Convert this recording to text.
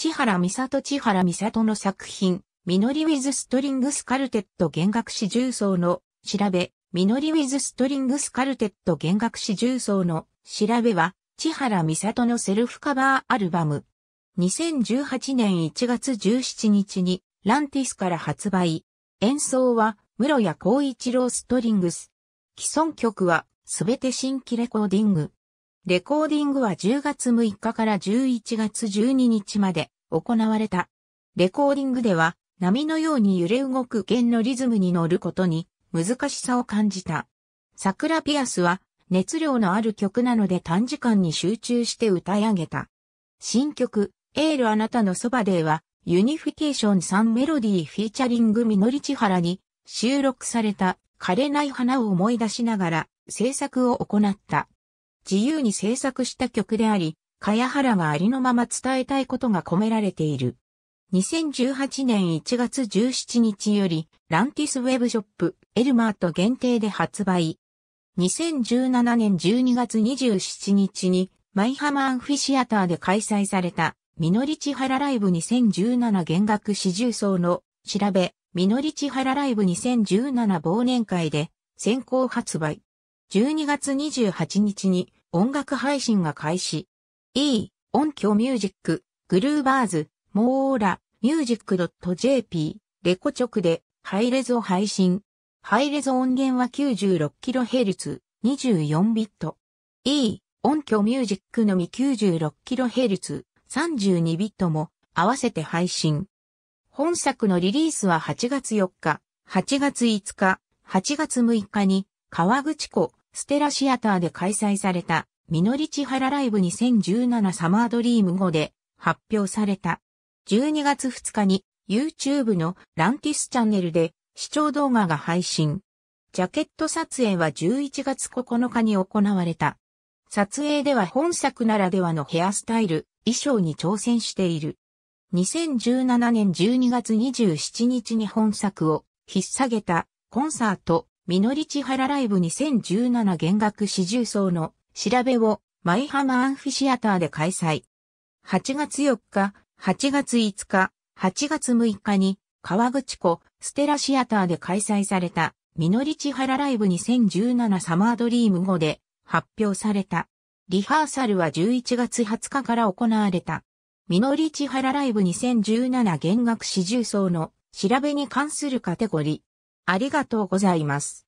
千原美里千原美里の作品、ミノリウィズストリングスカルテット弦楽詩重奏の調べ、ミノリウィズストリングスカルテット弦楽詩重奏の調べは、千原美里のセルフカバーアルバム。2018年1月17日に、ランティスから発売。演奏は、室谷光一郎ストリングス。既存曲は、すべて新規レコーディング。レコーディングは10月6日から11月12日まで行われた。レコーディングでは波のように揺れ動く弦のリズムに乗ることに難しさを感じた。桜ピアスは熱量のある曲なので短時間に集中して歌い上げた。新曲、エールあなたのそばでは、ユニフィケーション3メロディーフィーチャリングみのり千原に収録された枯れない花を思い出しながら制作を行った。自由に制作した曲であり、茅原がありのまま伝えたいことが込められている。2018年1月17日より、ランティスウェブショップ、エルマート限定で発売。2017年12月27日に、マイハマンフィシアターで開催された、ミノリチハラライブ2017弦楽四重奏の、調べ、ミノリチハラライブ2017忘年会で、先行発売。12月28日に、音楽配信が開始。e、音響ミュージック、グルーバーズ、モーラ、ミュージック .jp、レコ直で、ハイレゾ配信。ハイレゾ音源は 96kHz、24ビット。e、音響ミュージックのみ 96kHz、32ビットも合わせて配信。本作のリリースは8月4日、8月5日、8月6日に川口湖ステラシアターで開催された、みのりちはらライブ2017サマードリーム後で発表された。12月2日に YouTube のランティスチャンネルで視聴動画が配信。ジャケット撮影は11月9日に行われた。撮影では本作ならではのヘアスタイル、衣装に挑戦している。2017年12月27日に本作を引っ提げたコンサートみのりチハラライブ2017弦楽四重奏の調べを舞浜アンフィシアターで開催。8月4日、8月5日、8月6日に川口湖ステラシアターで開催されたみのりチハラライブ2017サマードリーム後で発表された。リハーサルは11月20日から行われた。みのりチハラライブ2017弦楽四重奏の調べに関するカテゴリありがとうございます。